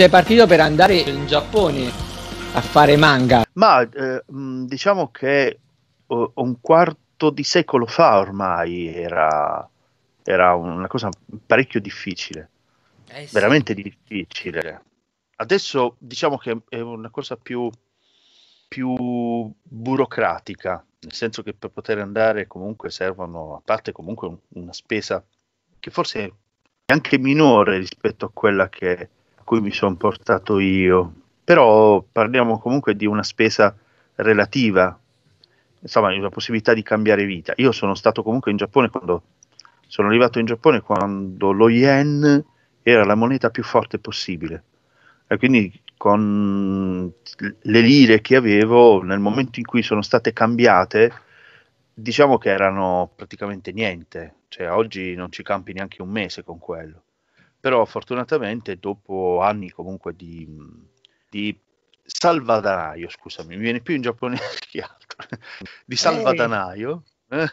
sei partito per andare in Giappone a fare manga. Ma eh, mm, diciamo che oh, un quarto di secolo fa ormai era, era una cosa parecchio difficile, eh sì. veramente difficile. Adesso diciamo che è una cosa più, più burocratica, nel senso che per poter andare comunque servono, a parte comunque una spesa che forse è anche minore rispetto a quella che cui mi sono portato io, però parliamo comunque di una spesa relativa, insomma, una possibilità di cambiare vita. Io sono stato comunque in Giappone quando sono arrivato in Giappone quando lo yen era la moneta più forte possibile e quindi con le lire che avevo nel momento in cui sono state cambiate diciamo che erano praticamente niente, cioè oggi non ci campi neanche un mese con quello però fortunatamente dopo anni comunque di, di salvadanaio, scusami, mi viene più in giapponese che altro, di eh. salvadanaio, eh,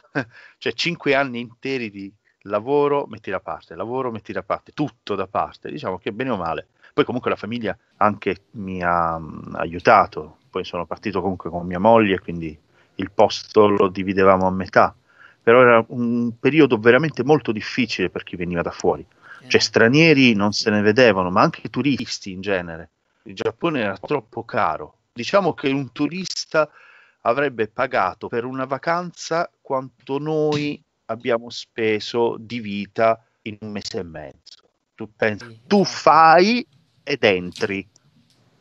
cioè cinque anni interi di lavoro metti da parte, lavoro metti da parte, tutto da parte, diciamo che bene o male. Poi comunque la famiglia anche mi ha mh, mm, aiutato, poi sono partito comunque con mia moglie, quindi il posto lo dividevamo a metà, però era un periodo veramente molto difficile per chi veniva da fuori, cioè stranieri non se ne vedevano, ma anche turisti in genere. Il Giappone era troppo caro. Diciamo che un turista avrebbe pagato per una vacanza quanto noi abbiamo speso di vita in un mese e mezzo. Tu, pensi, tu esatto. fai ed entri,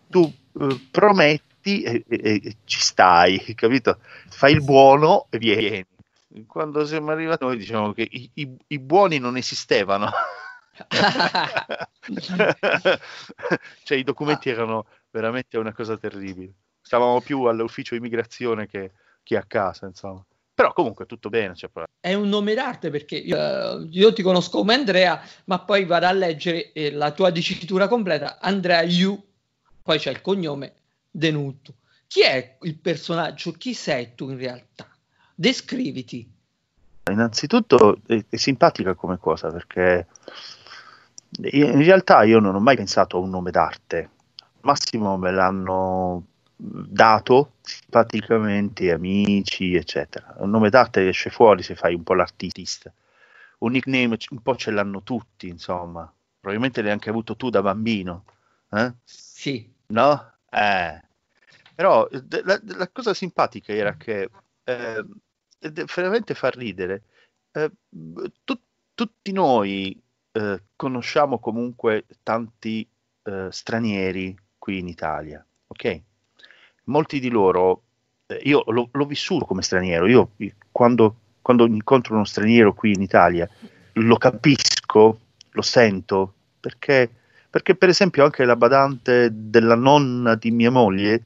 tu eh, prometti e, e, e, ci stai, capito? Fai il buono e vieni. Quando siamo arrivati noi diciamo che i, i, i buoni non esistevano. cioè i documenti ah. erano veramente una cosa terribile. Stavamo più all'ufficio immigrazione che, che a casa, insomma. Però comunque tutto bene. Cioè... È un nome d'arte perché io, eh, io, ti conosco come Andrea, ma poi vado a leggere eh, la tua dicitura completa, Andrea Yu, poi c'è il cognome Denuto. Chi è il personaggio? Chi sei tu in realtà? Descriviti. Innanzitutto è, eh, è simpatica come cosa perché in realtà io non ho mai pensato a un nome d'arte, massimo me l'hanno dato simpaticamente amici, eccetera. Un nome d'arte esce fuori se fai un po' l'artista. Un nickname un po' ce l'hanno tutti, insomma. Probabilmente l'hai anche avuto tu da bambino. Eh? Sì. No? Eh. Però la, la, cosa simpatica era che eh, veramente fa ridere. Eh, tu, tutti noi eh, conosciamo comunque tanti eh, stranieri qui in Italia, ok? Molti di loro, eh, io l'ho, l'ho, vissuto come straniero, io quando, quando incontro uno straniero qui in Italia lo capisco, lo sento, perché, perché per esempio anche la badante della nonna di mia moglie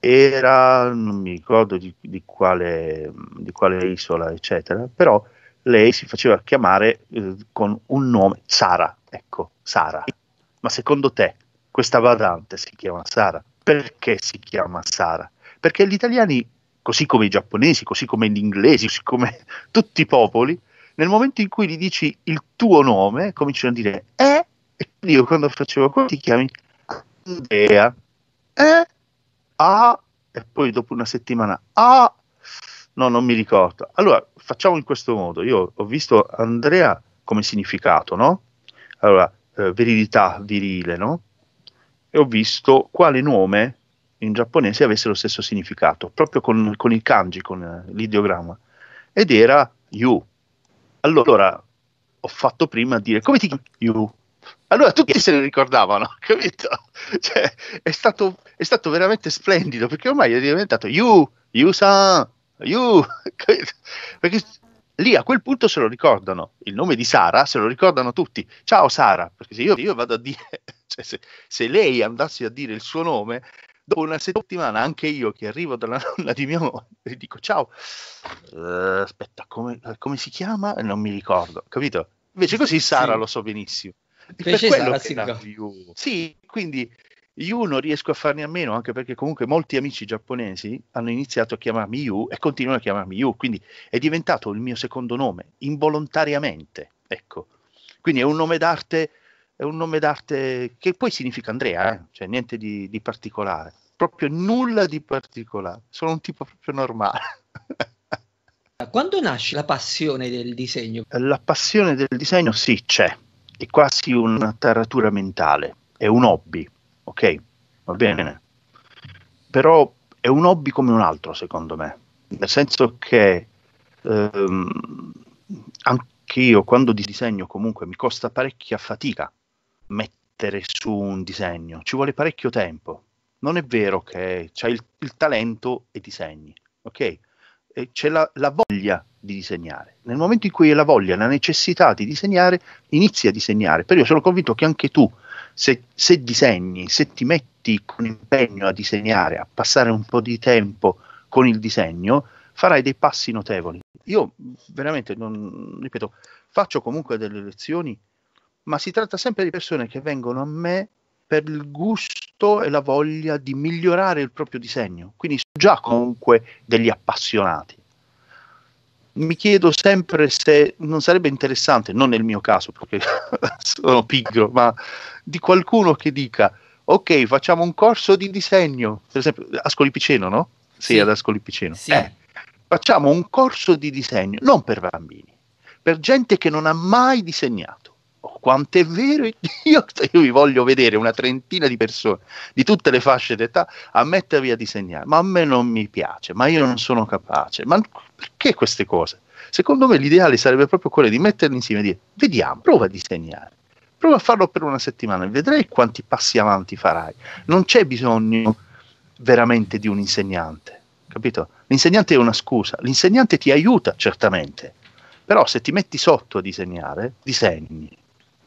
era, non mi ricordo di, di, quale, di quale isola, eccetera, però lei si faceva chiamare eh, con un nome, Sara, ecco, Sara. Ma secondo te questa badante si chiama Sara? Perché si chiama Sara? Perché gli italiani, così come i giapponesi, così come gli inglesi, così come tutti i popoli, nel momento in cui gli dici il tuo nome, cominciano a dire eh, e io quando facevo quello ti chiami Andrea, eh, ah, e poi dopo una settimana, ah, No, non mi ricordo. Allora, facciamo in questo modo. Io ho visto Andrea come significato, no? Allora, eh, virilità, virile, no? E ho visto quale nome in giapponese avesse lo stesso significato, proprio con, con il kanji, con eh, l'ideogramma. Ed era Yu. Allora, ho fatto prima a dire, come ti chiami? Yu. Allora tutti se ne ricordavano, capito? Cioè, è stato, è stato veramente splendido, perché ormai è diventato Yu, Yu-san, You! Perché lì a quel punto se lo ricordano, il nome di Sara se lo ricordano tutti. Ciao Sara, perché se io, io vado a dire, cioè se, se, lei andasse a dire il suo nome, dopo una settimana anche io che arrivo dalla nonna di mia moglie e dico ciao, uh, aspetta, come, eh, come, si chiama? Eh, non mi ricordo, capito? Invece così Sara sì. lo so benissimo. Invece Sara si ricorda. Sì, quindi Yu non riesco a farne a meno, anche perché comunque molti amici giapponesi hanno iniziato a chiamarmi Yu e continuano a chiamarmi Yu, quindi è diventato il mio secondo nome, involontariamente, ecco. Quindi è un nome d'arte, è un nome d'arte che poi significa Andrea, eh? cioè niente di, di particolare, proprio nulla di particolare, sono un tipo proprio normale. Quando nasce la passione del disegno? La passione del disegno sì c'è, è quasi una taratura mentale, è un hobby ok, va bene, però è un hobby come un altro secondo me, nel senso che ehm, anche io quando disegno comunque mi costa parecchia fatica mettere su un disegno, ci vuole parecchio tempo, non è vero che c'è il, il talento e disegni, ok? E c'è la, la, voglia di disegnare. Nel momento in cui hai la voglia, la necessità di disegnare, inizi a disegnare. Però io sono convinto che anche tu se, se disegni, se ti metti con impegno a disegnare, a passare un po' di tempo con il disegno, farai dei passi notevoli. Io veramente, non, ripeto, faccio comunque delle lezioni, ma si tratta sempre di persone che vengono a me per il gusto e la voglia di migliorare il proprio disegno, quindi sono già comunque degli appassionati mi chiedo sempre se non sarebbe interessante, non nel mio caso perché sono pigro, ma di qualcuno che dica ok facciamo un corso di disegno, per esempio Ascoli Piceno, no? Sì, sì. ad Ascoli Piceno. Sì. Eh, facciamo un corso di disegno, non per bambini, per gente che non ha mai disegnato. Oh, quanto è vero, io, io vi voglio vedere una trentina di persone di tutte le fasce d'età a mettervi a disegnare, ma a me non mi piace, ma io non sono capace, ma perché queste cose? Secondo me l'ideale sarebbe proprio quello di metterli insieme e dire vediamo, prova a disegnare, prova a farlo per una settimana e vedrai quanti passi avanti farai. Non c'è bisogno veramente di un insegnante, capito? L'insegnante è una scusa, l'insegnante ti aiuta certamente, però se ti metti sotto a disegnare, disegni.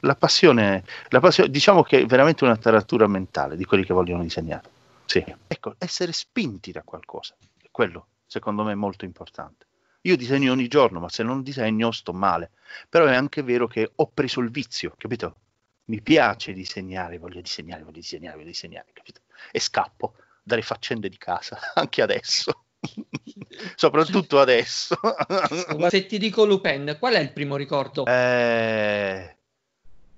La passione, la passione diciamo che è veramente una taratura mentale di quelli che vogliono disegnare. Sì. Ecco, essere spinti da qualcosa, quello secondo me è molto importante. Io disegno ogni giorno, ma se non disegno sto male. Però è anche vero che ho preso il vizio, capito? Mi piace disegnare, voglio disegnare, voglio disegnare, voglio disegnare, capito? E scappo dalle faccende di casa, anche adesso. Soprattutto adesso. ma se ti dico Lupin, qual è il primo ricordo? Eh...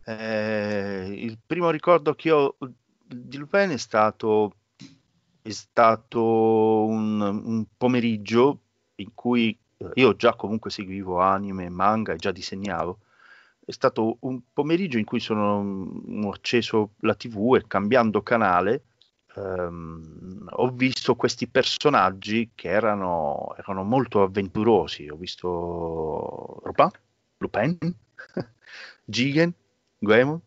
Eh, il primo ricordo che ho di Lupin è stato, è stato un, un, pomeriggio in cui io già comunque seguivo anime, manga e già disegnavo, è stato un pomeriggio in cui sono mm, acceso la tv e cambiando canale ehm, ho visto questi personaggi che erano, erano molto avventurosi, ho visto Robin, Lupin, Gigen, Goemon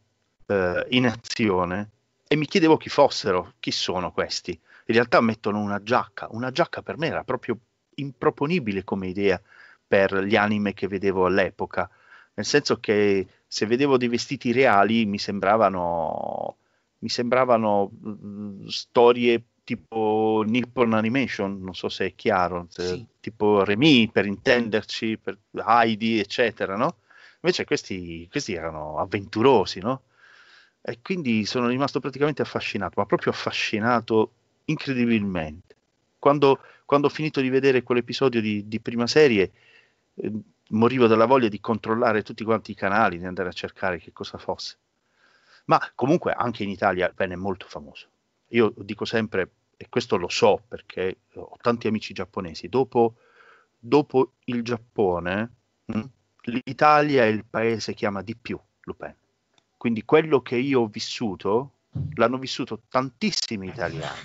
eh, in azione e mi chiedevo chi fossero, chi sono questi. In realtà mettono una giacca, una giacca per me era proprio improponibile come idea per gli anime che vedevo all'epoca, nel senso che se vedevo dei vestiti reali mi sembravano, mi sembravano mm, storie tipo Nippon Animation, non so se è chiaro, eh, sì. tipo Remy per intenderci, per Heidi, eccetera, no? Invece questi, questi erano avventurosi, no? E quindi sono rimasto praticamente affascinato, ma proprio affascinato incredibilmente quando, quando ho finito di vedere quell'episodio di, di prima serie, eh, morivo dalla voglia di controllare tutti quanti i canali, di andare a cercare che cosa fosse. Ma comunque anche in Italia Ben è molto famoso. Io dico sempre, e questo lo so perché ho tanti amici giapponesi, dopo, dopo il Giappone, mh, hm, l'Italia è il paese che ama di più Lupin. Quindi quello che io ho vissuto, l'hanno vissuto tantissimi italiani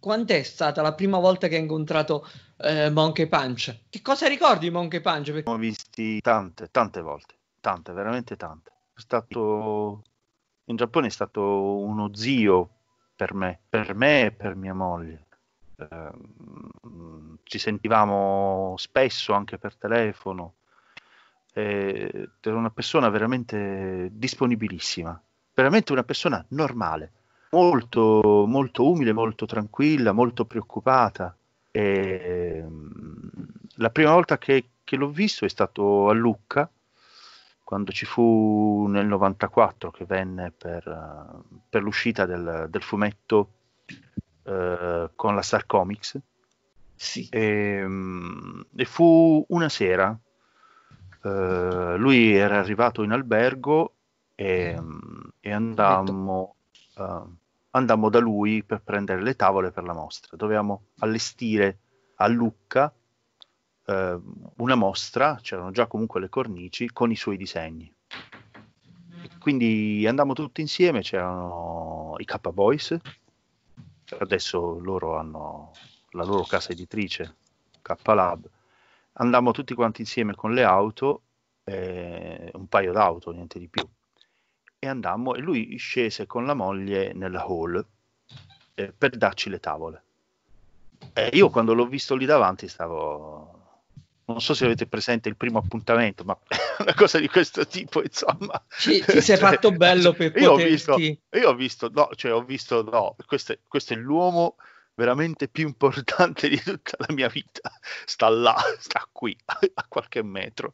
quando è stata la prima volta che hai incontrato eh, Monkey Punch? Che cosa ricordi di Monkey Punch? Perché... Ho visti tante, tante volte, tante, veramente tante. È stato... In Giappone è stato uno zio per me, per me e per mia moglie. Eh, ci sentivamo spesso anche per telefono. Eh, era una persona veramente disponibilissima, veramente una persona normale molto, molto umile, molto tranquilla, molto preoccupata. E, ehm, la prima volta che, che l'ho visto è stato a Lucca, quando ci fu nel 94 che venne per, per l'uscita del, del fumetto eh, con la Star Comics. Sì. E, ehm, e fu una sera, eh, lui era arrivato in albergo e, mm. e andammo... Uh, andammo da lui per prendere le tavole per la mostra. Dovevamo allestire a Lucca eh, una mostra, c'erano già comunque le cornici, con i suoi disegni. Quindi andammo tutti insieme, c'erano i K-Boys, adesso loro hanno la loro casa editrice, K-Lab. Andammo tutti quanti insieme con le auto, eh, un paio d'auto, niente di più e andammo e lui scese con la moglie nella hall eh, per darci le tavole. E eh, io quando l'ho visto lì davanti stavo... Non so se avete presente il primo appuntamento, ma una cosa di questo tipo, insomma. Ci, ti sei cioè, fatto bello per io Ho visto, io ho visto, no, cioè ho visto, no, questo è, questo è l'uomo veramente più importante di tutta la mia vita. Sta là, sta qui, a qualche metro.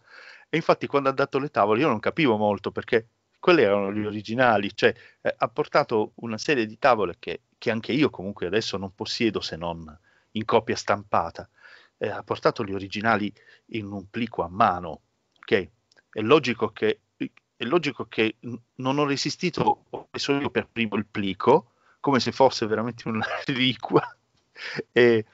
E infatti quando ha dato le tavole io non capivo molto perché quelli erano gli originali, cioè eh, ha portato una serie di tavole che, che, anche io comunque adesso non possiedo se non in copia stampata, eh, ha portato gli originali in un plico a mano, ok? È logico che, è logico che non ho resistito, ho preso io per primo il plico, come se fosse veramente una reliquia, e,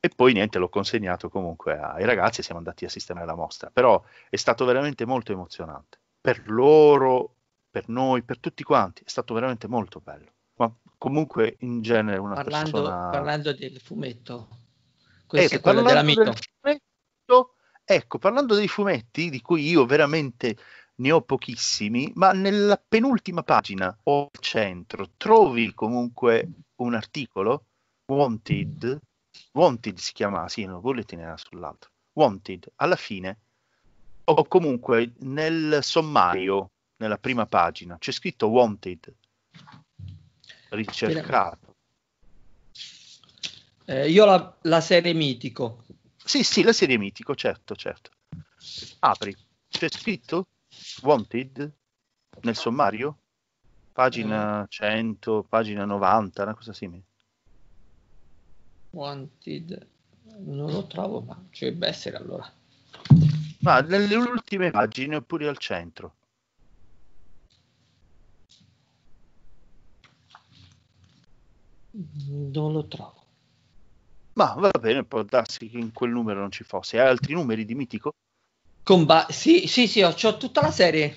e poi niente, l'ho consegnato comunque ai ragazzi e siamo andati a sistemare la mostra. Però è stato veramente molto emozionante per loro per noi, per tutti quanti. È stato veramente molto bello. Ma comunque in genere una parlando, persona... Parlando del fumetto, questo ecco, è quello della mito. Del fumetto, ecco, parlando dei fumetti, di cui io veramente ne ho pochissimi, ma nella penultima pagina o al centro trovi comunque un articolo, Wanted, Wanted si chiama, sì, no, Bulletin era sull'altro, Wanted, alla fine, o comunque nel sommario nella prima pagina, c'è scritto Wanted, ricercato. Eh, io la, la, serie Mitico. Sì, sì, la serie Mitico, certo, certo. Apri, c'è scritto Wanted nel sommario? Pagina 100, eh. pagina 90, una cosa simile. Wanted, non lo trovo, ma ci deve essere allora. Ma nelle ultime pagine oppure al centro. Non lo trovo. Ma va bene, può darsi che in quel numero non ci fosse. Hai altri numeri di Mitico? Comba- sì, sì, sì, ho, ho tutta la serie.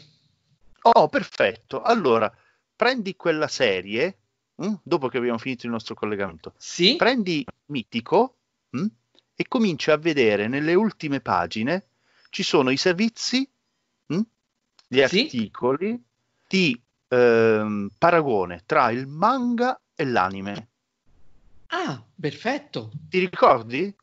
Oh, perfetto. Allora, prendi quella serie, mh, mm, dopo che abbiamo finito il nostro collegamento. Sì. Prendi Mitico mh, mm, e cominci a vedere nelle ultime pagine ci sono i servizi, mh, mm, gli sì. articoli di ehm, paragone tra il manga e l'anime. Ah, perfetto. Ti ricordi?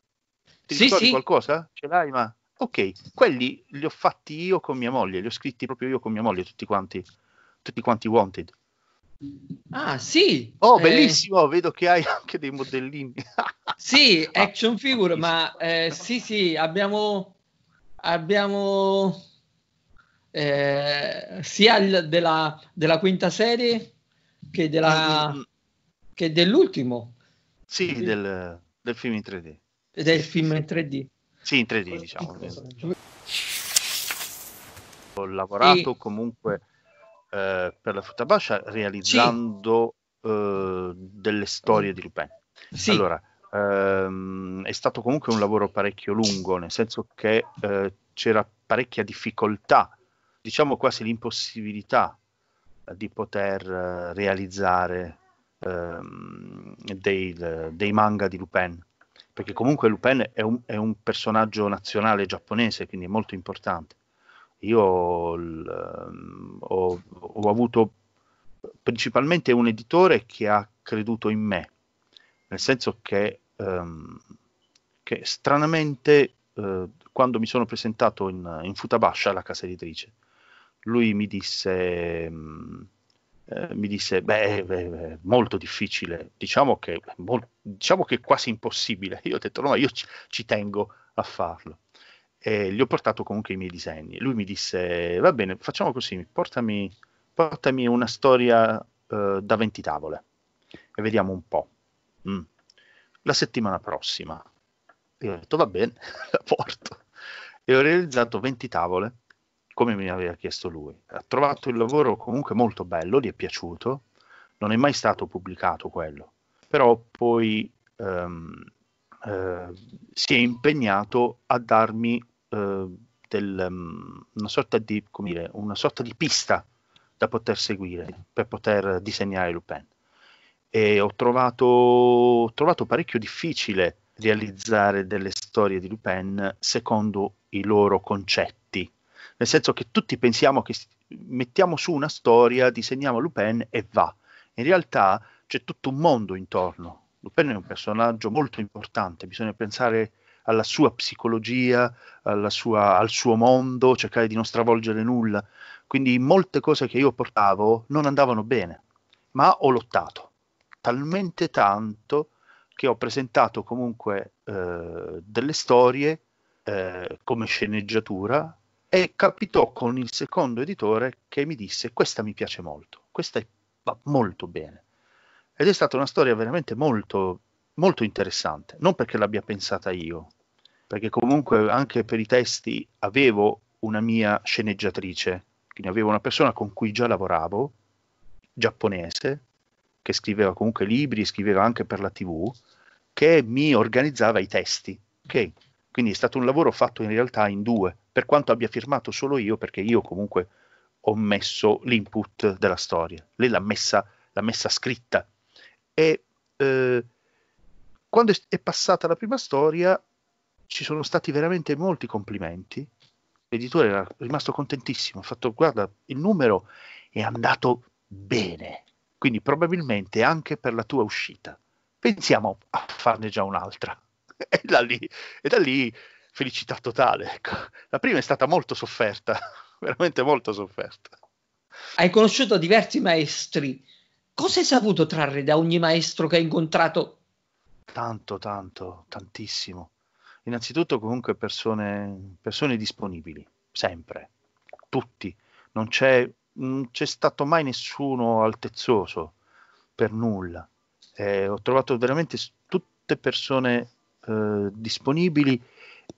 Ti sì, ricordi sì. qualcosa? Ce l'hai, ma... Ok, quelli li ho fatti io con mia moglie, li ho scritti proprio io con mia moglie, tutti quanti, tutti quanti wanted. Ah, sì. Oh, eh. bellissimo, eh... vedo che hai anche dei modellini. sì, action figure, ma eh, sì, sì, abbiamo, abbiamo eh, sia il, della, della, quinta serie che della... Mm, mm, mm che è dell'ultimo. Sì, sì. Del, del, film in 3D. Del film in 3D. Sì, in 3D diciamo. Ho lavorato e... comunque eh, per la frutta bascia realizzando sì. eh, delle storie di Lupin. Sì. Allora, ehm, è stato comunque un lavoro parecchio lungo, nel senso che eh, c'era parecchia difficoltà, diciamo quasi l'impossibilità eh, di poter eh, realizzare ehm, dei, dei, manga di Lupin, perché comunque Lupin è un, è un personaggio nazionale giapponese, quindi è molto importante. Io l, ehm, ho, ho avuto principalmente un editore che ha creduto in me, nel senso che, ehm, che stranamente eh, quando mi sono presentato in, in Futabasha alla casa editrice, lui mi disse, ehm, eh, mi disse, beh, eh, beh, molto difficile, diciamo che, mol- diciamo che è quasi impossibile. Io ho detto, no, ma io ci, ci tengo a farlo. E gli ho portato comunque i miei disegni. Lui mi disse, va bene, facciamo così, portami, portami una storia eh, da 20 tavole e vediamo un po'. Mm. La settimana prossima. Io ho detto, va bene, la porto. E ho realizzato 20 tavole come mi aveva chiesto lui. Ha trovato il lavoro comunque molto bello, gli è piaciuto, non è mai stato pubblicato quello, però poi ehm, eh, si è impegnato a darmi eh, del, mm, una, sorta di, dire, una, sorta di, pista da poter seguire per poter disegnare Lupin. E ho trovato, ho trovato parecchio difficile realizzare delle storie di Lupin secondo i loro concetti nel senso che tutti pensiamo che mettiamo su una storia, disegniamo Lupin e va. In realtà c'è tutto un mondo intorno. Lupin è un personaggio molto importante, bisogna pensare alla sua psicologia, alla sua, al suo mondo, cercare di non stravolgere nulla. Quindi molte cose che io portavo non andavano bene, ma ho lottato talmente tanto che ho presentato comunque eh, delle storie eh, come sceneggiatura e capitò con il secondo editore che mi disse questa mi piace molto, questa va molto bene. Ed è stata una storia veramente molto, molto interessante, non perché l'abbia pensata io, perché comunque anche per i testi avevo una mia sceneggiatrice, quindi avevo una persona con cui già lavoravo, giapponese, che scriveva comunque libri, scriveva anche per la tv, che mi organizzava i testi. Okay? Quindi è stato un lavoro fatto in realtà in due per quanto abbia firmato solo io, perché io comunque ho messo l'input della storia, lei l'ha messa, l'ha messa scritta. E eh, quando è, è passata la prima storia ci sono stati veramente molti complimenti, l'editore era rimasto contentissimo, ha fatto guarda il numero è andato bene, quindi probabilmente anche per la tua uscita. Pensiamo a farne già un'altra. E da lì, e da lì felicità totale. Ecco. La prima è stata molto sofferta, veramente molto sofferta. Hai conosciuto diversi maestri. Cosa hai saputo trarre da ogni maestro che hai incontrato? Tanto, tanto, tantissimo. Innanzitutto comunque persone, persone disponibili, sempre, tutti. Non c'è, non c'è stato mai nessuno altezzoso, per nulla. Eh, ho trovato veramente tutte persone eh, disponibili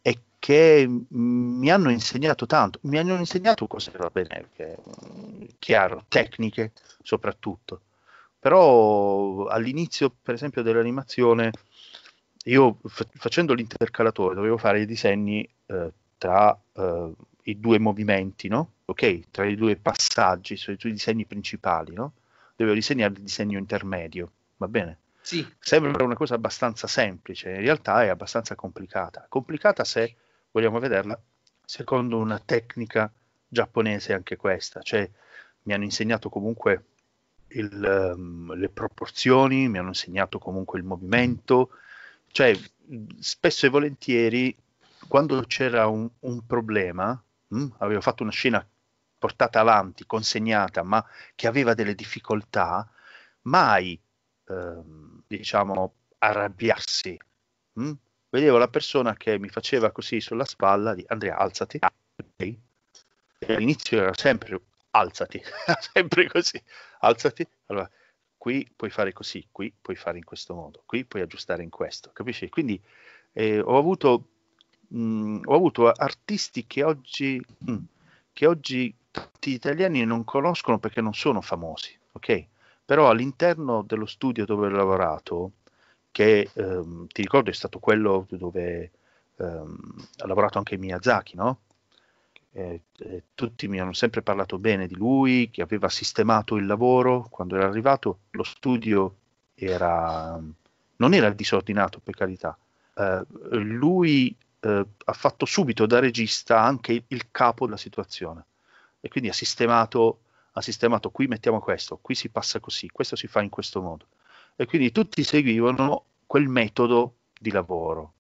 e che mi hanno insegnato tanto, mi hanno insegnato cose va bene, che, mm, chiaro, tecniche soprattutto, però all'inizio per esempio dell'animazione io f- facendo l'intercalatore dovevo fare i disegni eh, tra eh, i due movimenti, no? ok? Tra i due passaggi, sui due disegni principali, no? Dovevo disegnare il disegno intermedio, va bene? Sì. Sembra una cosa abbastanza semplice, in realtà è abbastanza complicata. Complicata se vogliamo vederla secondo una tecnica giapponese anche questa, cioè mi hanno insegnato comunque il, um, le proporzioni, mi hanno insegnato comunque il movimento, cioè spesso e volentieri quando c'era un, un problema, mh, hm, avevo fatto una scena portata avanti, consegnata, ma che aveva delle difficoltà, mai ehm, diciamo, arrabbiarsi. Mm? Vedevo la persona che mi faceva così sulla spalla di Andrea, alzati. Okay. All'inizio era sempre alzati, sempre così, alzati. Allora, qui puoi fare così, qui puoi fare in questo modo, qui puoi aggiustare in questo, capisci? Quindi eh, ho, avuto, mh, mm, ho avuto artisti che oggi, mh, mm, che oggi tanti italiani non conoscono perché non sono famosi, ok? però all'interno dello studio dove ho lavorato, che ehm, ti ricordo è stato quello dove ehm, ha lavorato anche Miyazaki, no? Eh, eh, tutti mi hanno sempre parlato bene di lui, che aveva sistemato il lavoro quando era arrivato, lo studio era, non era disordinato per carità, eh, lui eh, ha fatto subito da regista anche il, il capo della situazione e quindi ha sistemato ha sistemato qui mettiamo questo, qui si passa così, questo si fa in questo modo. E quindi tutti seguivano quel metodo di lavoro.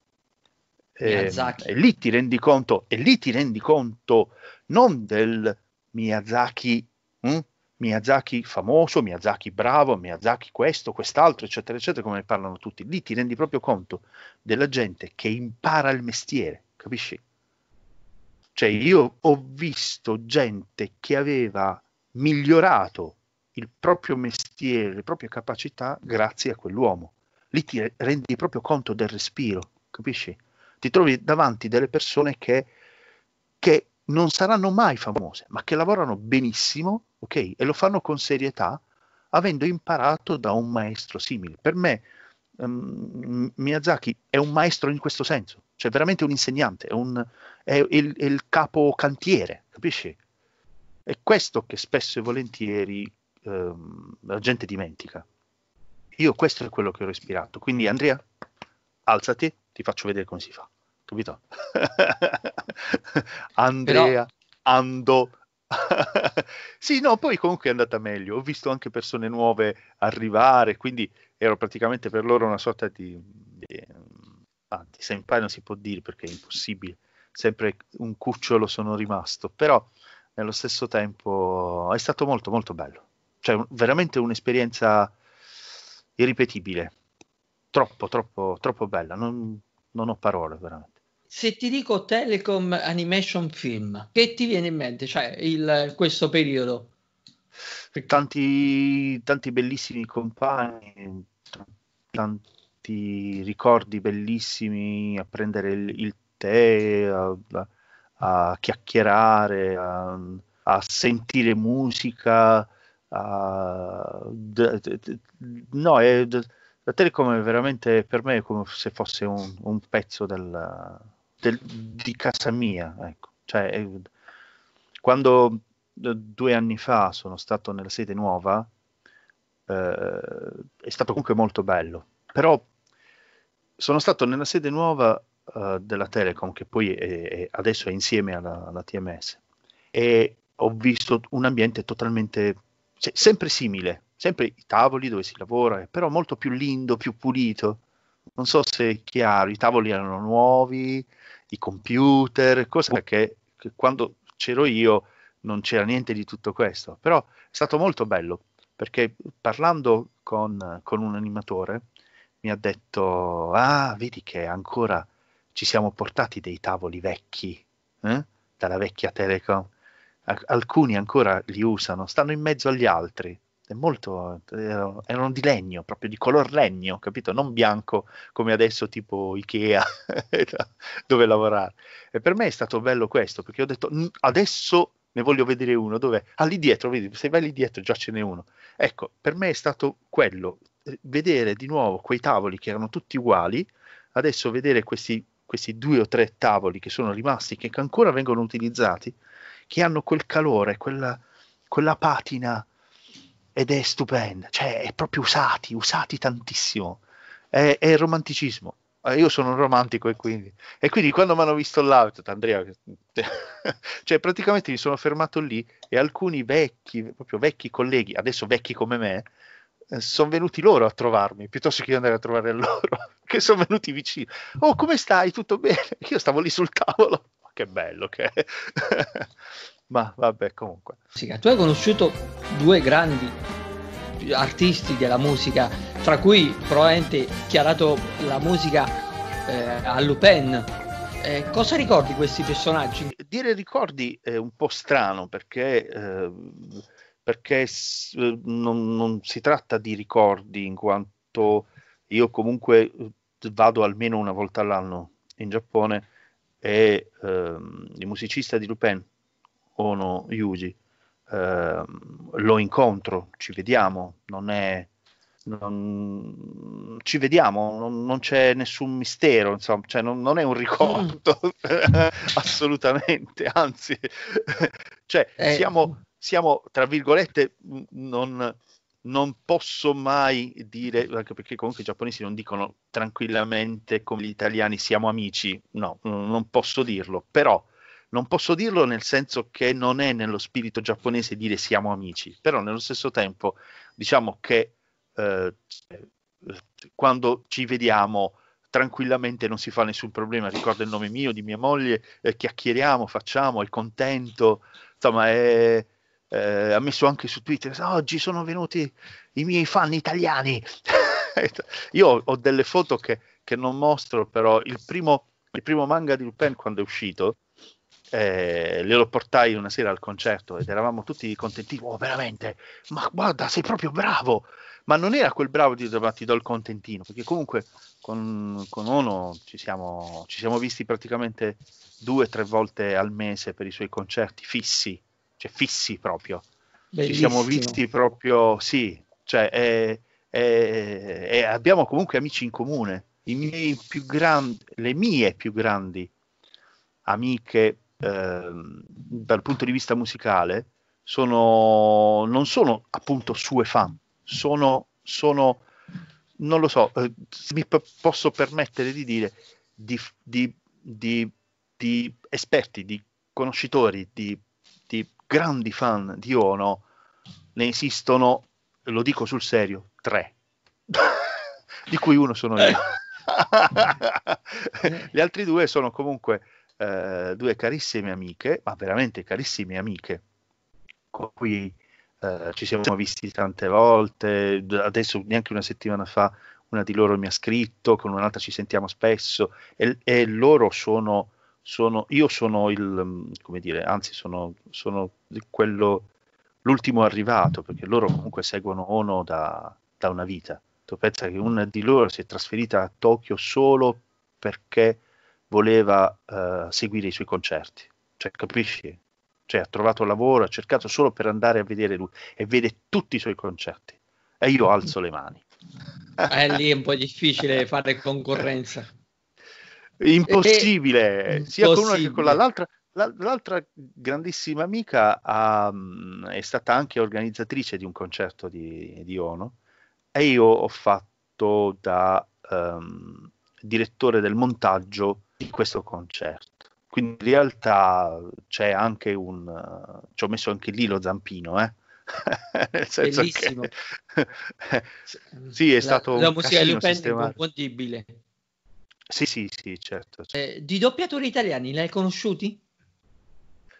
E, ehm, e, lì ti rendi conto, e lì ti rendi conto non del Miyazaki, hm? Miyazaki famoso, Miyazaki bravo, Miyazaki questo, quest'altro, eccetera, eccetera, come ne parlano tutti. Lì ti rendi proprio conto della gente che impara il mestiere, capisci? Cioè io ho visto gente che aveva migliorato il proprio mestiere, le proprie capacità grazie a quell'uomo. Lì ti rendi proprio conto del respiro, capisci? Ti trovi davanti delle persone che, che non saranno mai famose, ma che lavorano benissimo, ok? E lo fanno con serietà, avendo imparato da un maestro simile. Per me um, Miyazaki è un maestro in questo senso, cioè veramente un insegnante, è, un, è, il, è il capo cantiere, capisci? È questo che spesso e volentieri ehm, la gente dimentica. Io questo è quello che ho respirato. Quindi Andrea, alzati, ti faccio vedere come si fa. Capito? Andrea, Però... Ando. sì, no, poi comunque è andata meglio. Ho visto anche persone nuove arrivare, quindi ero praticamente per loro una sorta di... di ah, senpai non si può dire perché è impossibile. Sempre un cucciolo sono rimasto, però nello stesso tempo è stato molto molto bello, cioè veramente un'esperienza irripetibile, troppo troppo troppo bella, non, non ho parole veramente. Se ti dico Telecom Animation Film, che ti viene in mente, cioè il, questo periodo? Tanti, tanti bellissimi compagni, tanti ricordi bellissimi a prendere il, il tè, a, a a chiacchierare, a, a sentire musica. A, d, d, d, no, è, la Telecom è veramente per me come se fosse un, un pezzo della, del, di casa mia. Ecco. Cioè, è, quando due anni fa sono stato nella sede nuova, eh, è stato comunque molto bello, però sono stato nella sede nuova eh, della Telecom, che poi è, è, adesso è insieme alla, alla, TMS, e ho visto un ambiente totalmente, cioè, sempre simile, sempre i tavoli dove si lavora, però molto più lindo, più pulito. Non so se è chiaro, i tavoli erano nuovi, i computer, cosa boh. che, che quando c'ero io non c'era niente di tutto questo, però è stato molto bello perché parlando con, con, un animatore mi ha detto, ah, vedi che ancora ci siamo portati dei tavoli vecchi eh? dalla vecchia Telecom. Alcuni ancora li usano, stanno in mezzo agli altri. Molto, erano, di legno, proprio di color legno, capito? Non bianco come adesso tipo Ikea dove lavorare. E per me è stato bello questo, perché ho detto adesso ne voglio vedere uno, dove Ah, lì dietro, vedi, se vai lì dietro già ce n'è uno. Ecco, per me è stato quello, eh, vedere di nuovo quei tavoli che erano tutti uguali, adesso vedere questi questi due o tre tavoli che sono rimasti, che ancora vengono utilizzati, che hanno quel calore, quella, quella patina ed è stupenda, cioè è proprio usati, usati tantissimo, è, è romanticismo. Eh, io sono un romantico e quindi, e quindi quando mi hanno visto l'auto, Andrea, cioè praticamente mi sono fermato lì e alcuni vecchi, proprio vecchi colleghi, adesso vecchi come me, eh, sono venuti loro a trovarmi piuttosto che io andare a trovare loro, che sono venuti vicino. Oh, come stai? Tutto bene? Io stavo lì sul tavolo. Oh, che bello che è. Ma vabbè, comunque. Sì, tu hai conosciuto due grandi artisti della musica, tra cui probabilmente chi ha dato la musica eh, a Lupin. Eh, cosa ricordi questi personaggi? Dire ricordi è un po' strano perché... Eh perché eh, non, non si tratta di ricordi in quanto io comunque eh, vado almeno una volta all'anno in Giappone e ehm, il musicista di Lupin, Ono Yuji, ehm, lo incontro, ci vediamo, non è... Non, ci vediamo, non, non, c'è nessun mistero, insomma, cioè non, non, è un ricordo mm. assolutamente, anzi, cioè, eh. siamo, siamo, tra virgolette, non, non posso mai dire, anche perché comunque i giapponesi non dicono tranquillamente come gli italiani siamo amici, no, non posso dirlo, però non posso dirlo nel senso che non è nello spirito giapponese dire siamo amici, però nello stesso tempo diciamo che eh, quando ci vediamo tranquillamente non si fa nessun problema, ricordo il nome mio, di mia moglie, eh, chiacchieriamo, facciamo, è contento, insomma è eh, ha messo anche su Twitter, ah, oggi sono venuti i miei fan italiani. Io ho, delle foto che, che, non mostro, però il primo, il primo manga di Lupin quando è uscito, eh, glielo portai una sera al concerto ed eravamo tutti contenti, oh veramente, ma guarda sei proprio bravo, ma non era quel bravo di ma ti do il contentino, perché comunque con, con Ono ci siamo, ci siamo visti praticamente due o tre volte al mese per i suoi concerti fissi, cioè fissi proprio. Bellissimo. Ci siamo visti proprio, sì, cioè, e, e, e abbiamo comunque amici in comune. Miei più grandi, le mie più grandi amiche eh, dal punto di vista musicale sono, non sono appunto sue fan, sono, sono non lo so, eh, mi p- posso permettere di dire, di, di, di, di esperti, di conoscitori, di, grandi fan di Ono ne esistono, lo dico sul serio, tre, di cui uno sono io. Gli altri due sono comunque eh, due carissime amiche, ma veramente carissime amiche, con cui eh, ci siamo visti tante volte, adesso neanche una settimana fa una di loro mi ha scritto, con un'altra ci sentiamo spesso e, e loro sono sono, io sono il, come dire, anzi sono, sono quello, l'ultimo arrivato, perché loro comunque seguono Ono da, da una vita. Tu pensa che una di loro si è trasferita a Tokyo solo perché voleva uh, seguire i suoi concerti. Cioè, capisci? Cioè, ha trovato lavoro, ha cercato solo per andare a vedere lui e vede tutti i suoi concerti. E io alzo le mani. È lì un po' difficile fare concorrenza. Impossibile, sia con una che con l'altra. L'altra grandissima amica ha, um, è stata anche organizzatrice di un concerto di, di Ono e io ho fatto da um, direttore del montaggio di questo concerto. Quindi in realtà c'è anche un... Uh, ci ho messo anche lì lo zampino, eh? Nel senso Bellissimo. Che, sì, è la, stato la un musica di Lupin incompatibile. Sì, sì, sì, certo. certo. Eh, di doppiatori italiani li hai conosciuti?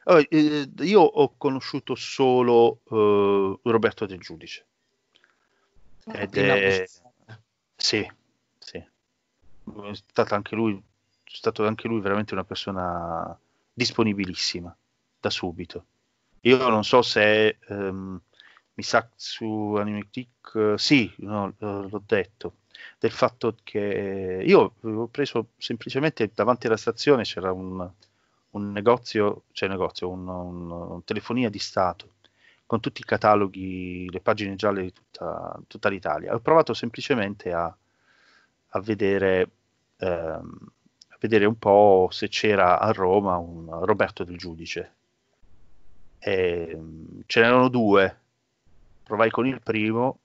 Oh, eh, io ho conosciuto solo eh, Roberto De Giudice. Ah, Ed è... Sì, sì. È stato anche lui, è stato anche lui veramente una persona disponibilissima da subito. Io non so se ehm, mi sa su Anime Click, sì, no, eh, l'ho detto del fatto che io eh, ho preso semplicemente davanti alla stazione c'era un, un negozio, cioè negozio, un, un, un, telefonia di Stato con tutti i cataloghi, le pagine gialle di tutta, tutta l'Italia. Ho provato semplicemente a, a, vedere, ehm, a, vedere, un po' se c'era a Roma un Roberto del Giudice. E, ehm, ce n'erano due, provai con il primo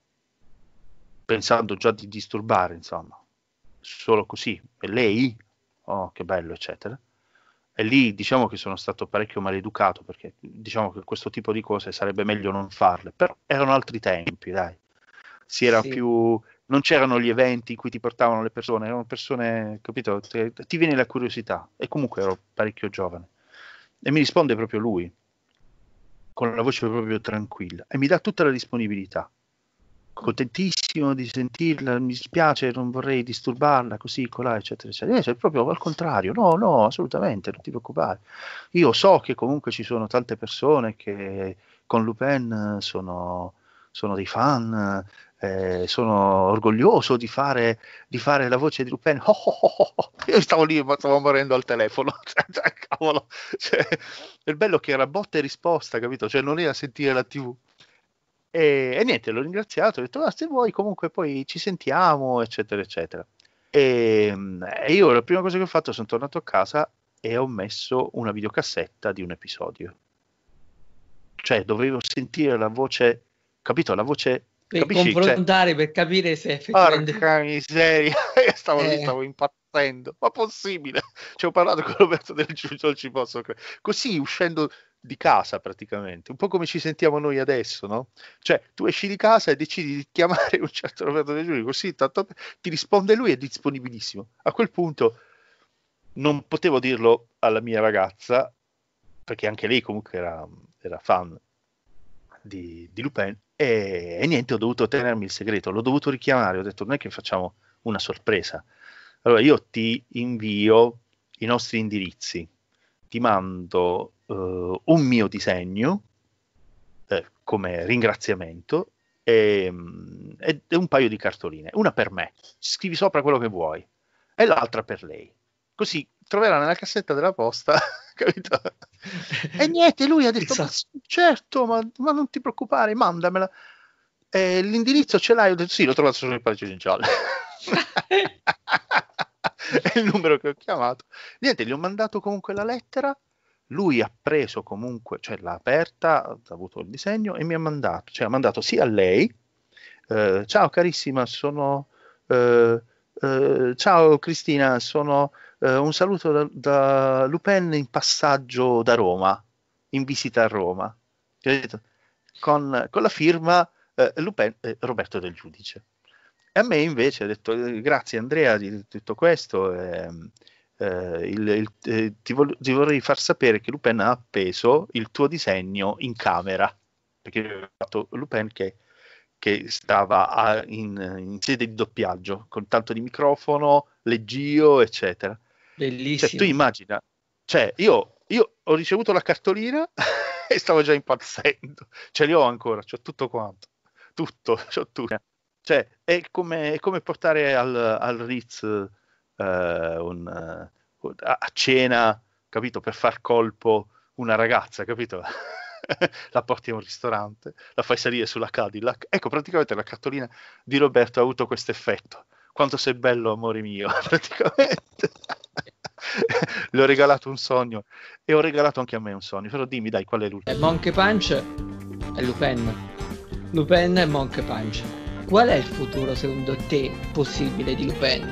pensando già di disturbare, insomma, solo così, e lei, oh che bello, eccetera. E lì diciamo che sono stato parecchio maleducato perché diciamo che questo tipo di cose sarebbe meglio non farle, però erano altri tempi, dai. Si era sì. più, non c'erano gli eventi in cui ti portavano le persone, erano persone, capito? Ti, ti viene la curiosità. E comunque ero parecchio giovane. E mi risponde proprio lui, con la voce proprio tranquilla, e mi dà tutta la disponibilità contentissimo benissimo di sentirla, mi spiace, non vorrei disturbarla, così, colà, eccetera, eccetera. Invece è proprio al contrario, no, no, assolutamente, non ti preoccupare. Io so che comunque ci sono tante persone che con Lupin sono, sono dei fan, eh, sono orgoglioso di fare, di fare, la voce di Lupin. Oh, oh, oh, oh, oh. Io stavo lì, ma stavo morendo al telefono. Cioè, cioè, cavolo. Cioè, è bello che era botta e risposta, capito? Cioè, non era sentire la TV. E, e niente, l'ho ringraziato, ho detto, ah, se vuoi comunque poi ci sentiamo, eccetera, eccetera. E, ehm, e io la prima cosa che ho fatto, sono tornato a casa e ho messo una videocassetta di un episodio. Cioè, dovevo sentire la voce, capito? La voce per cioè confrontare cioè, per capire se effettivamente porca miseria stavo, eh. lì, stavo impatt- partendo, ma possibile? Ci ho parlato con Roberto del Giusto, non ci posso credere. Così uscendo di casa praticamente, un po' come ci sentiamo noi adesso, no? Cioè, tu esci di casa e decidi di chiamare un certo Roberto del Giusto, così tanto, ti risponde lui, è disponibilissimo. A quel punto non potevo dirlo alla mia ragazza, perché anche lei comunque era, era fan di, di Lupin, e, e niente, ho dovuto tenermi il segreto, l'ho dovuto richiamare, ho detto non è che facciamo una sorpresa, allora io ti invio i nostri indirizzi, ti mando uh, un mio disegno eh, come ringraziamento ehm, e, e, un paio di cartoline, una per me, scrivi sopra quello che vuoi e l'altra per lei. Così troverà nella cassetta della posta, capito? E niente, lui ha detto, esatto. ma, certo, ma, ma, non ti preoccupare, mandamela. Eh, l'indirizzo ce l'hai? Sì, l'ho trovato solo in Parigi Gialle. è il numero che ho chiamato. Niente, gli ho mandato comunque la lettera. Lui ha preso comunque, cioè l'ha aperta, ha avuto il disegno e mi ha mandato, cioè ha mandato sì a lei, eh, ciao carissima, sono, eh, eh, ciao Cristina, sono eh, un saluto da, da, Lupin in passaggio da Roma, in visita a Roma. Con, con la firma eh, Lupin e Roberto del Giudice. E a me invece ha detto eh, grazie Andrea di tutto questo, ehm, eh, il, il, eh, ti, vol- ti, vorrei far sapere che Lupin ha appeso il tuo disegno in camera, perché aveva fatto Lupin che, che stava a, in, in, sede di doppiaggio, con tanto di microfono, leggio, eccetera. Bellissimo. Cioè, tu immagina, cioè io, io ho ricevuto la cartolina e stavo già impazzendo, ce li ho ancora, ho tutto quanto tutto, tutto. Eh. Cioè, è come, è come, portare al, al Ritz uh, un, uh, a cena, capito, per far colpo una ragazza, capito? la porti in un ristorante, la fai salire sulla Cadillac. Ecco, praticamente la cartolina di Roberto ha avuto questo effetto. Quanto sei bello, amore mio, praticamente. Le ho regalato un sogno e ho regalato anche a me un sogno. Però dimmi, dai, qual è l'ultimo? Monkey Punch e Lupin. Lupin e Monk Punch. Qual è il futuro secondo te possibile di Lupin?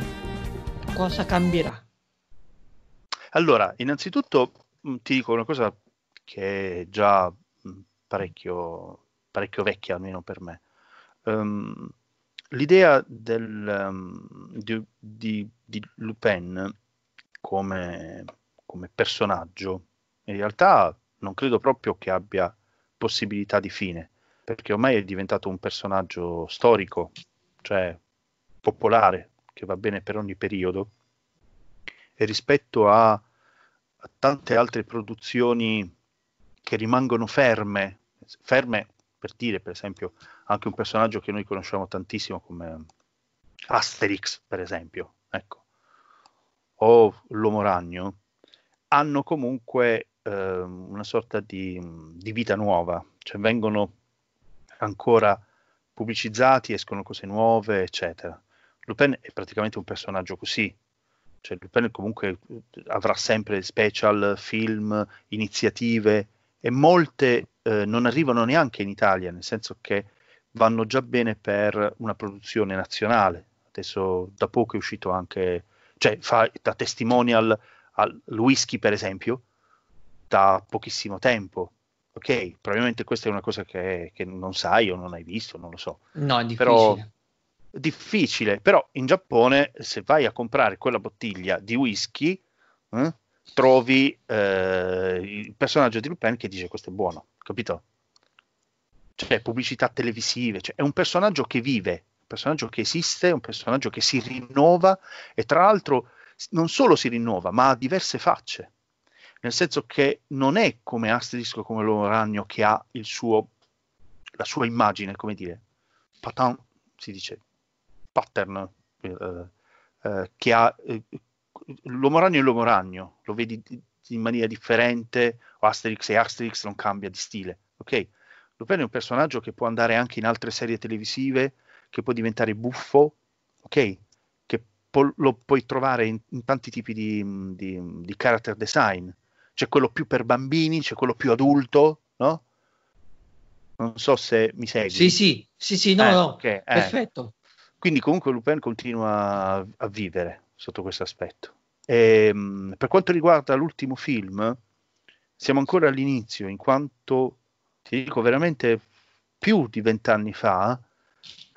Cosa cambierà? Allora, innanzitutto mm, ti dico una cosa che è già mm, parecchio, parecchio vecchia, almeno per me. Um, l'idea del, um, di, di, di, Lupin come, come, personaggio in realtà non credo proprio che abbia possibilità di fine perché ormai è diventato un personaggio storico, cioè popolare, che va bene per ogni periodo, e rispetto a, a tante altre produzioni che rimangono ferme, ferme per dire per esempio anche un personaggio che noi conosciamo tantissimo come Asterix per esempio, ecco, o l'Uomo Ragno, hanno comunque eh, una sorta di, di, vita nuova, cioè vengono ancora pubblicizzati, escono cose nuove, eccetera. Lupin è praticamente un personaggio così, cioè Lupin comunque eh, avrà sempre special, film, iniziative e molte eh, non arrivano neanche in Italia, nel senso che vanno già bene per una produzione nazionale. Adesso da poco è uscito anche, cioè fa, da testimonial al whisky per esempio, da pochissimo tempo, ok, probabilmente questa è una cosa che, che, non sai o non hai visto, non lo so. No, è difficile. Però, difficile, però in Giappone se vai a comprare quella bottiglia di whisky, eh, trovi eh, il personaggio di Lupin che dice questo è buono, capito? Cioè pubblicità televisive, cioè, è un personaggio che vive, un personaggio che esiste, un personaggio che si rinnova e tra l'altro non solo si rinnova, ma ha diverse facce nel senso che non è come o come l'uomo ragno che ha il suo, la sua immagine, come dire, pattern, si dice, pattern, eh, eh, che ha, eh, l'uomo ragno è l'uomo ragno, lo vedi in maniera differente, o Asterix e Asterix non cambia di stile, ok? Lupin è un personaggio che può andare anche in altre serie televisive, che può diventare buffo, ok? Che po- lo puoi trovare in, in tanti tipi di, di, di, character design, c'è quello più per bambini, c'è quello più adulto, no? Non so se mi segui. Sì, sì, sì, sì no, eh, no, okay, eh. perfetto. Quindi comunque Lupin continua a vivere sotto questo aspetto. Ehm, per quanto riguarda l'ultimo film, siamo ancora all'inizio, in quanto, ti dico, veramente più di vent'anni fa,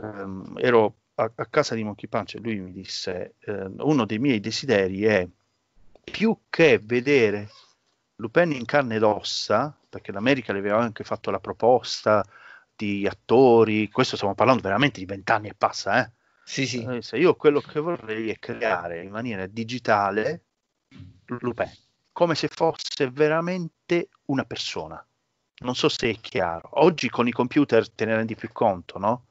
ehm, ero a, a, casa di Monkey Punch e lui mi disse, eh, uno dei miei desideri è più che vedere Lupin in carne ed ossa, perché l'America le aveva anche fatto la proposta di attori, questo stiamo parlando veramente di vent'anni e passa, eh? Sì, sì. Eh, se io quello che vorrei è creare in maniera digitale Lupin, come se fosse veramente una persona. Non so se è chiaro. Oggi con i computer te ne rendi più conto, no?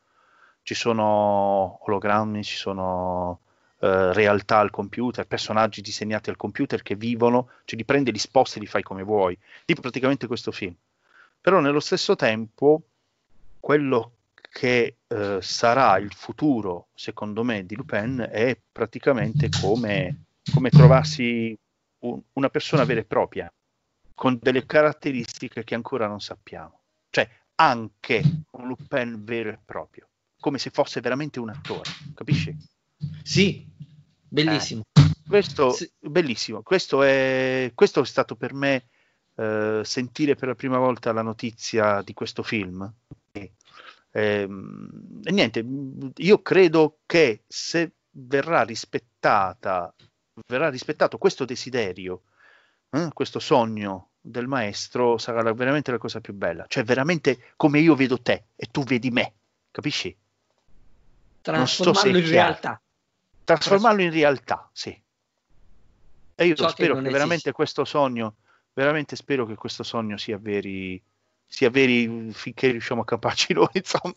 Ci sono ologrammi, ci sono eh, realtà al computer, personaggi disegnati al computer che vivono, cioè li prendi, li sposti e li fai come vuoi, tipo praticamente questo film. Però nello stesso tempo quello che eh, sarà il futuro, secondo me, di Lupin è praticamente come, come trovarsi un, una persona vera e propria, con delle caratteristiche che ancora non sappiamo. Cioè, anche un Lupin vero e proprio, come se fosse veramente un attore, capisci? Sì, Bellissimo. Eh, questo, sì. bellissimo. Questo, è, questo è stato per me eh, sentire per la prima volta la notizia di questo film. E, eh, e niente, io credo che se verrà rispettata verrà rispettato questo desiderio, eh, questo sogno del maestro, sarà la, veramente la cosa più bella. Cioè, veramente come io vedo te e tu vedi me, capisci? Trasformarlo in realtà trasformarlo in realtà, sì. E io so spero che, che veramente questo sogno, veramente spero che questo sogno sia veri, sia veri finché riusciamo a caparci noi, insomma,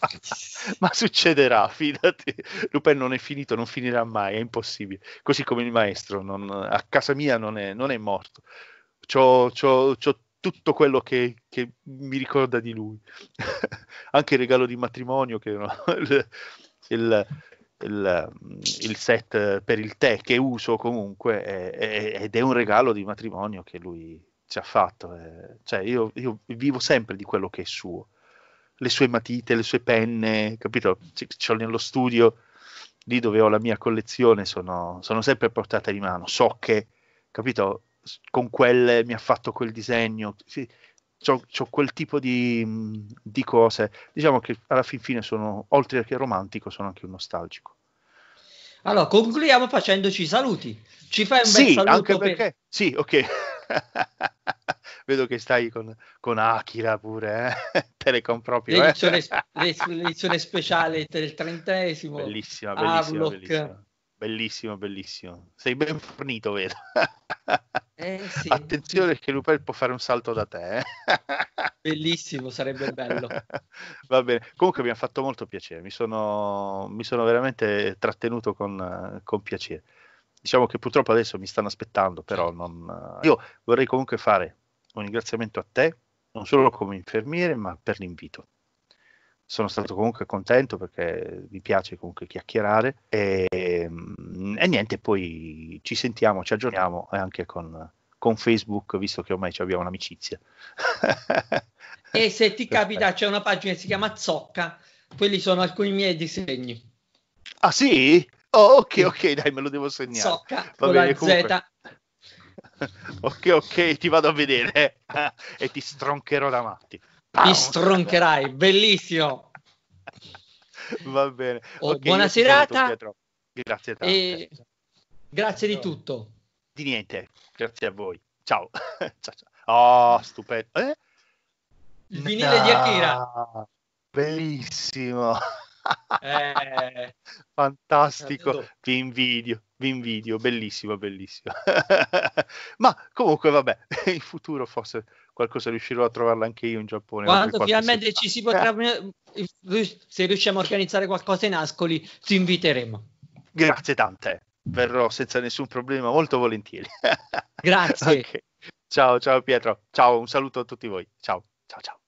ma succederà, fidati. Lupin non è finito, non finirà mai, è impossibile. Così come il maestro, non, a casa mia non è, non è morto. C'ho, c'ho, c'ho, tutto quello che, che, mi ricorda di lui, anche il regalo di matrimonio che... No, il, il, il, mm, il, set eh, per il tè che uso comunque è, è, ed è un regalo di matrimonio che lui ci ha fatto. Eh. Cioè io, io, vivo sempre di quello che è suo, le sue matite, le sue penne, capito? Ci ho nello studio, lì dove ho la mia collezione, sono, sono sempre a portata di mano. So che, capito, con quelle mi ha fatto quel disegno. Sì, ho quel tipo di, di, cose. Diciamo che alla fin fine sono, oltre che romantico, sono anche un nostalgico. Allora, concludiamo facendoci saluti. Ci fai un sì, bel saluto? Anche perché... Per... Sì, ok. Vedo che stai con, con Akira pure, eh? Telecom proprio. Eh. L'edizione, eh? l'edizione speciale del trentesimo. Bellissima, bellissima, bellissima. Bellissimo, bellissimo. Sei ben fornito, vedo. Eh, sì. Attenzione che Lupel può fare un salto da te. Eh? Bellissimo, sarebbe bello. Va bene, comunque mi ha fatto molto piacere, mi sono, mi sono veramente trattenuto con, con, piacere. Diciamo che purtroppo adesso mi stanno aspettando, però non... Io vorrei comunque fare un ringraziamento a te, non solo come infermiere, ma per l'invito sono stato comunque contento perché mi piace comunque chiacchierare e, mm, e, niente, poi ci sentiamo, ci aggiorniamo anche con, con Facebook, visto che ormai abbiamo un'amicizia. e se ti capita c'è una pagina che si chiama Zocca, quelli sono alcuni miei disegni. Ah sì? Oh, ok, ok, dai, me lo devo segnare. Zocca, Va bene, comunque... Z. ok, ok, ti vado a vedere eh, e ti stroncherò da matti. Mi stroncherai, bellissimo. Va bene. Oh, okay, buona serata. Sento, grazie tante. E... Grazie di tutto. Di niente, grazie a voi. Ciao. ciao, ciao. Oh, stupendo. Eh? Il vinile no, di Akira. Ah, bellissimo. Eh, Fantastico, vi invidio, vi invidio, bellissimo, bellissimo. Ma comunque, vabbè, in futuro forse qualcosa riuscirò a trovarla anche io in Giappone. Quando finalmente ci si potrà, eh. se riusciamo a organizzare qualcosa in Ascoli, ti inviteremo. Grazie tante, verrò senza nessun problema, molto volentieri. Grazie. okay. Ciao, ciao Pietro, ciao, un saluto a tutti voi, ciao, ciao, ciao.